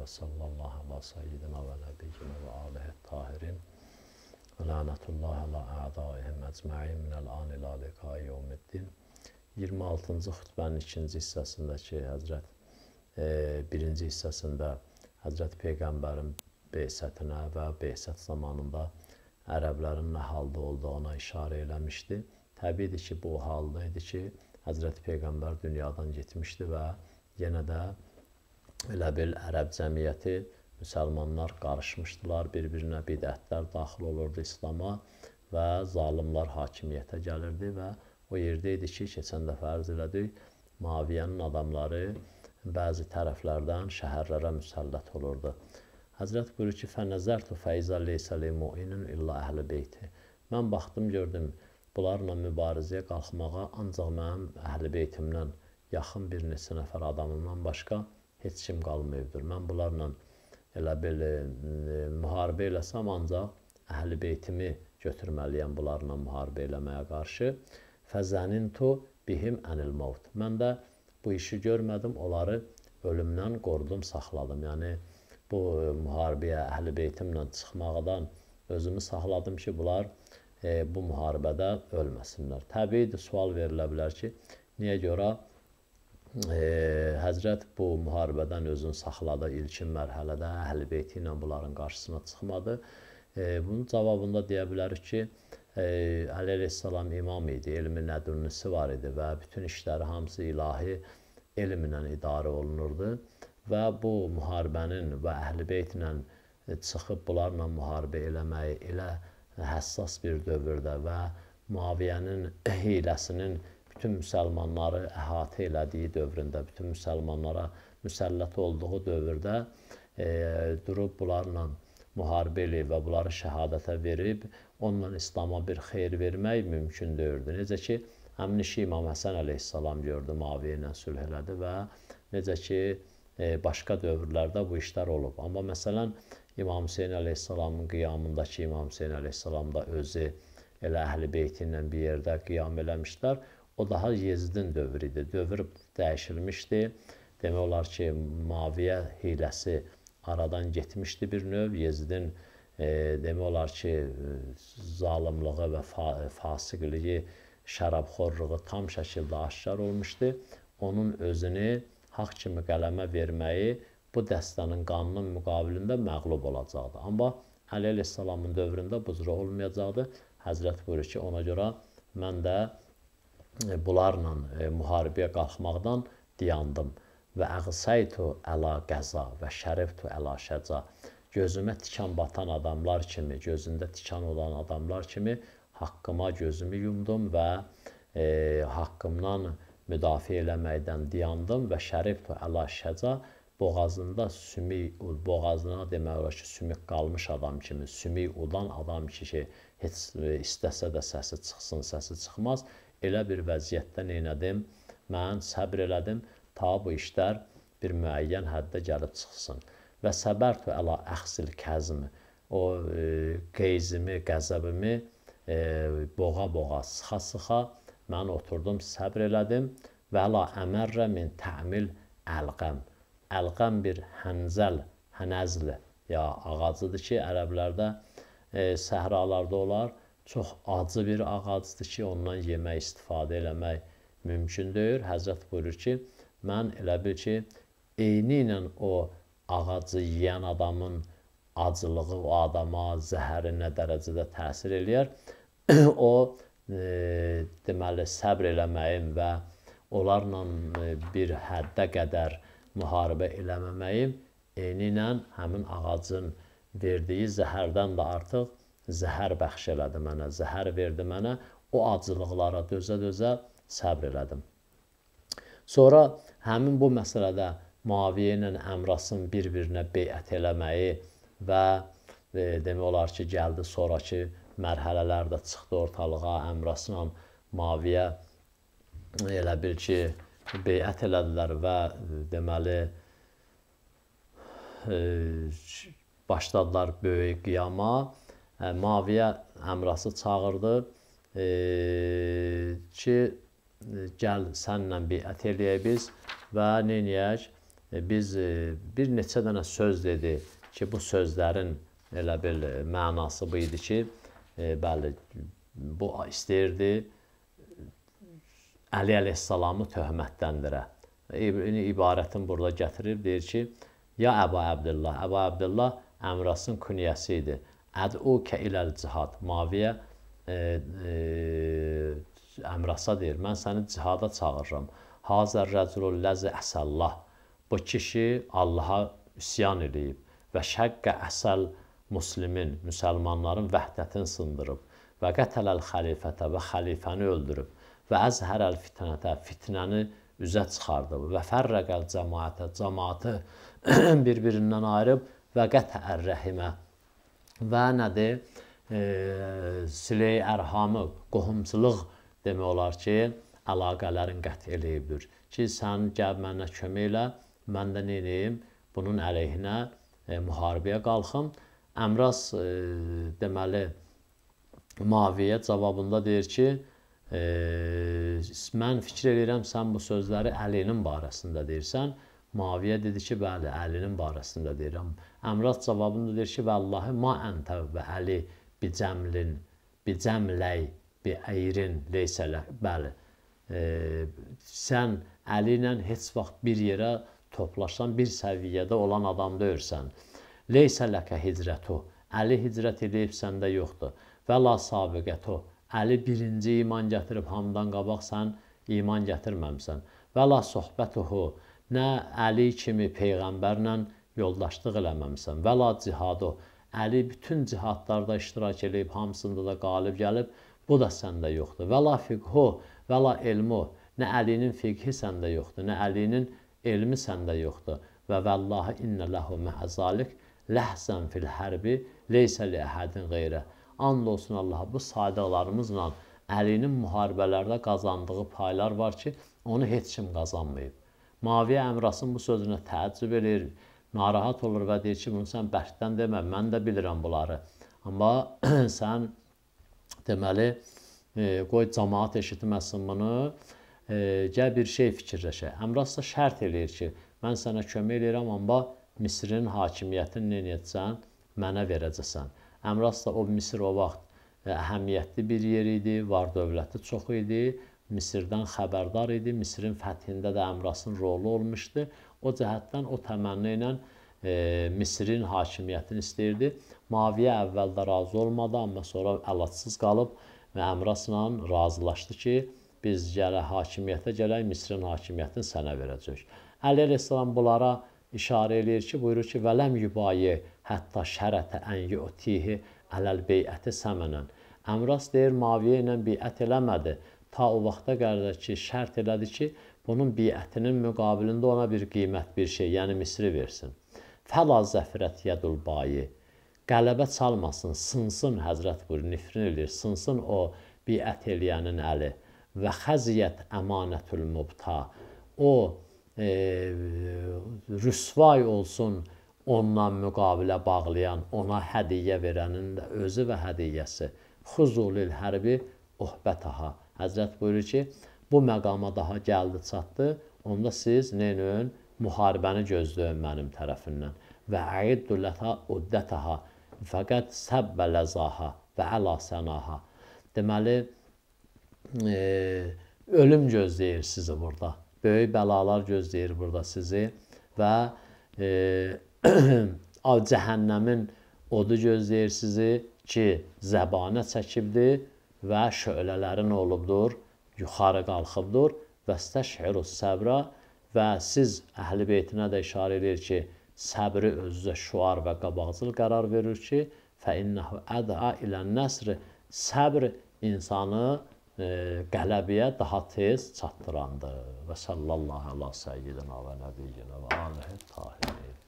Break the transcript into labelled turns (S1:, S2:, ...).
S1: ve sallallahu ala seyyidina ve nebiyyina ve alihi tahirin ve lanetullah ala a'daihim ecma'in minel an ila liqai yevmiddin 26-cı xütbənin ikinci hissəsindəki Həzrət e, birinci hissəsində Həzrət Peyğəmbərin beysətinə və beysət zamanında ərəblərin nə halda olduğuna işarə eləmişdi. Təbiidir ki, bu halda idi ki, Həzrət Peyğəmbər dünyadan getmişdi və yenə də elə bil ərəb cəmiyyəti müsəlmanlar qarışmışdılar bir-birinə, bidətlər daxil olurdu İslam'a və zalımlar hakimiyyətə gəlirdi və o yerdə idi ki, keçən dəfə arz elədik, Maviyənin adamları bəzi tərəflərdən şəhərlərə müsəllət olurdu. Həzrət buyurur ki, "Fənəzərtu fəizə leysə li mu'inin illa əhli beyti." Mən baxdım, gördüm, bunlarla mübarizəyə qalxmağa ancaq mənim əhli beytimdən yaxın bir neçə nəfər adamımdan başqa heç kim qalmayıbdır. Mən bunlarla elə belə e, müharibə eləsəm ancaq əhl-i beytimi götürməliyəm bunlarla müharibə eləməyə qarşı. Fəzənintu bihim anil maut. Mən də bu işi görmədim, onları ölümdən qorudum, saxladım. Yəni bu e, müharibəyə əhl-i beytimlə çıxmaqdan özümü saxladım ki, bunlar e, bu müharibədə ölməsinlər. Təbiidir, sual verilə bilər ki, niyə görə e, Həzrət bu müharibədən özünü saxladı. İlkin mərhələdə Əhlbeyti ilə bunların qarşısına çıxmadı. E, bunun cavabında deyə bilərik ki, e, Əli əleyhissalam imam idi, elmi nədürnüsü var idi və bütün işləri hamısı ilahi elmlə idarə olunurdu və bu müharibənin və Əhlbeytlə çıxıb bunlarla müharibə eləməyi elə həssas bir dövrdə və Muaviyənin hiləsinin bütün müsəlmanları əhatə elədiyi dövründə, bütün müsəlmanlara müsəllət olduğu dövrdə e, durub bunlarla müharibə eləyib və bunları şəhadətə verib, onunla İslam'a bir xeyir vermək mümkün deyildi. Necə ki, həmin işi İmam Həsən əleyhissalam gördü, Maviyə ilə sülh elədi və necə ki, e, başqa dövrlərdə bu işlər olub. Amma məsələn, İmam Hüseyn əleyhissalamın qiyamındakı İmam Hüseyn əleyhissalam da özü elə əhl-i beyti ilə bir yerdə qiyam eləmişdilər. O daha Yezidin dövridir. Dövr dəyişilmişdi. Demək olar ki, maviyə hiləsi aradan getmişdi bir növ. Yezidin e, demək olar ki, zalımlığı və fa e, fasiqliyi, şərabxorluğu tam şəkildə aşkar olmuşdu. Onun özünü haqq kimi qələmə verməyi bu dəstənin qanının müqabilində məğlub olacaqdı. Amma Əli əleyhissalamın dövründə bu cür olmayacaqdı. Həzrət buyurur ki, ona görə mən də E, bunlarla e, müharibəyə qalxmaqdan dayandım və əğsaytu əla qəza və şəriftu əla şəca. Gözümə tikan batan adamlar kimi, gözündə tikan olan adamlar kimi haqqıma gözümü yumdum və e, haqqımdan müdafiə eləməkdən dayandım və şəriftu əla şəca boğazında sümü, boğazına demək olar ki, sümük qalmış adam kimi, sümü udan adam kimi heç istəsə də səsi çıxsın, səsi çıxmaz, elə bir vəziyyətdə neylədim? Mən səbr elədim, ta bu işlər bir müəyyən həddə gəlib çıxsın. Və səbərtu əla əxsil kəzmi, o e, qeyzimi, qəzəbimi e, boğa-boğa, sıxa-sıxa mən oturdum, səbr elədim və la əmərrə min təmil əlqəm. Əlqəm bir hənzəl, hənəzli ya ağacıdır ki, ərəblərdə e, səhralarda olar Çox acı bir ağacdır ki, ondan yemək istifadə eləmək mümkün deyil. Həzrət buyurur ki, mən elə bil ki, eyni ilə o ağacı yeyən adamın acılığı o adama zəhəri nə dərəcədə təsir eləyər, o e, deməli səbr eləməyin və onlarla e, bir həddə qədər müharibə eləməməyim eyni ilə həmin ağacın verdiyi zəhərdən də artıq zəhər bəxş elədi mənə, zəhər verdi mənə. O acılıqlara dözə-dözə səbr elədim. Sonra həmin bu məsələdə Muaviyə ilə Əmrasın bir-birinə beyət eləməyi və e, demək olar ki, gəldi sonrakı mərhələlərdə çıxdı ortalığa Əmrasla Muaviyə e, elə bil ki, beyət elədilər və e, deməli e, başladılar böyük qiyama Hə, Maviyə Həmrası çağırdı e, ki, e, gəl sənlə biət eləyək biz və nə eləyək? E, biz e, bir neçə dənə söz dedi ki, bu sözlərin elə bil mənası bu idi ki, e, bəli bu istəyirdi Əli əleyhissalamı töhmətləndirə. E, İbni ibarətin burada gətirir, deyir ki, ya Əbu Əbdullah, Əbu Əbdullah Əmrasın künyəsi idi. Əduke iləl cihad. Maviyə e, e, Əmrasa deyir, mən səni cihada çağırıram. Hazər rəculul ləzi əsəllah. Bu kişi Allaha üsyan eləyib və şəqqə əsəl muslimin, müsəlmanların vəhdətini sındırıb və qətələl xəlifətə və xəlifəni öldürüb və əzhərəl fitnətə, fitnəni üzə çıxardıb və fərrəqəl cəmaətə, cəmaatı bir-birindən ayırıb və qətəər rəhimə və nədir? E, Siley ərhamı, qohumçuluq demək olar ki, əlaqələrin qət eləyibdir. Ki, sən gəl mənə kömək elə, mən də neyim, bunun əleyhinə e, müharibəyə qalxım. Əmraz e, deməli Maviyə cavabında deyir ki, e, mən fikir edirəm sən bu sözləri Əlinin barəsində deyirsən. Maviyə dedi ki, bəli, Əlinin barəsində deyirəm. Əmrad cavabında deyir ki, vallahi ma əntə və Əli bicəmlin, bicəmləy, bi əyrin leysələ. Bəli. E, sən Əli ilə heç vaxt bir yerə toplaşsan, bir səviyyədə olan adamda örsən. Leysələkə hicrətu. Əli hicrət edib səndə yoxdur. Və la sabiqətu. Əli birinci iman gətirib hamdan qabaq sən iman gətirməmsən. Və la sohbətuhu. Nə Əli kimi peyğəmbərlə yoldaşlıq eləməmisən. Vəla cihadı. Əli bütün cihadlarda iştirak eləyib, hamısında da qalib gəlib. Bu da səndə yoxdur. Vəla fiqhu, vəla elmu. Nə Əlinin fiqhi səndə yoxdur, nə Əlinin elmi səndə yoxdur. Və vəllahi innə ləhu məhəzalik ləhsən fil hərbi leysə li əhədin qeyrə. And olsun Allaha bu saydıqlarımızla Əlinin müharibələrdə qazandığı paylar var ki, onu heç kim qazanmayıb. Maviyə Əmrasın bu sözünə təəccüb eləyir, narahat olur və deyir ki, bunu sən bərkdən demə, mən də bilirəm bunları. Amma sən deməli e, qoy cəmaət eşitməsin bunu. E, gəl bir şey fikirləşə. Əmras da şərt eləyir ki, mən sənə kömək eləyirəm, amma Misrin hakimiyyətini nə edəcəksən, mənə verəcəksən. Əmras da o Misir o vaxt e, əhəmiyyətli bir yer idi, var dövləti çox idi Misirdən xəbərdar idi. Misirin fəthində də Əmrasın rolu olmuşdu. O cəhətdən o təmənni ilə e, Misirin hakimiyyətini istəyirdi. Maviyə əvvəldə razı olmadı, amma sonra əlacsız qalıb və Əmrasla razılaşdı ki, biz gələ hakimiyyətə gələk, Misirin hakimiyyətini sənə verəcək. Əli əleyhissalam bunlara işarə eləyir ki, buyurur ki, vələm yubayi hətta şərətə ən yutihi ələl beyəti səmənən. Əmras deyir, Maviyə ilə beyət eləmədi. Ta o vaxta qədər ki, şərt elədi ki, bunun biətinin müqabilində ona bir qiymət, bir şey, yəni misri versin. Fəla zəfirət yədul bayi. Qələbə çalmasın, sınsın Həzrət buyur, nifrin eləyir, sınsın o biət eləyənin əli. Və xəziyyət əmanətul mubta. O e, rüsvay olsun ondan müqavilə bağlayan, ona hədiyyə verənin də özü və hədiyyəsi. Xuzulil hərbi uhbətəha. Həzrət buyurur ki, bu məqama daha gəldi, çatdı. Onda siz neyin? Müharibəni gözləyin mənim tərəfimdən. Və əiddu lətə uddətəha fəqət səbbə ləzaha və əla sənaha. Deməli, e, ölüm gözləyir sizi burada. Böyük bəlalar gözləyir burada sizi və e, cəhənnəmin odu gözləyir sizi ki, zəbanə çəkibdir və şölələrin olubdur, yuxarı qalxıbdır və stəşiru səbra və siz əhl-i beytinə də işarə edir ki, səbri özünə şuar və qabaqcıl qərar verir ki, fə innehu əda ilə nəsr səbr insanı e, qələbəyə daha tez çatdırandır. Və sallallahu əleyhi və səyyidinə və nəbiyyinə və alihi tahirin.